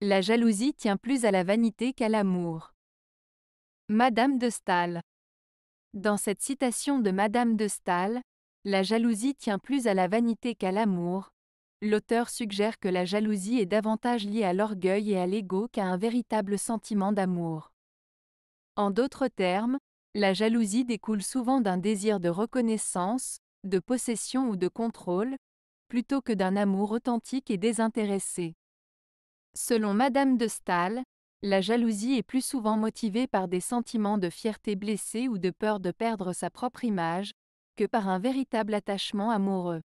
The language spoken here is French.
La jalousie tient plus à la vanité qu'à l'amour. Madame de Stahl Dans cette citation de Madame de Stahl, « La jalousie tient plus à la vanité qu'à l'amour, l'auteur suggère que la jalousie est davantage liée à l'orgueil et à l'ego qu'à un véritable sentiment d'amour. En d'autres termes, la jalousie découle souvent d'un désir de reconnaissance, de possession ou de contrôle, plutôt que d'un amour authentique et désintéressé. Selon Madame de Stahl, la jalousie est plus souvent motivée par des sentiments de fierté blessée ou de peur de perdre sa propre image, que par un véritable attachement amoureux.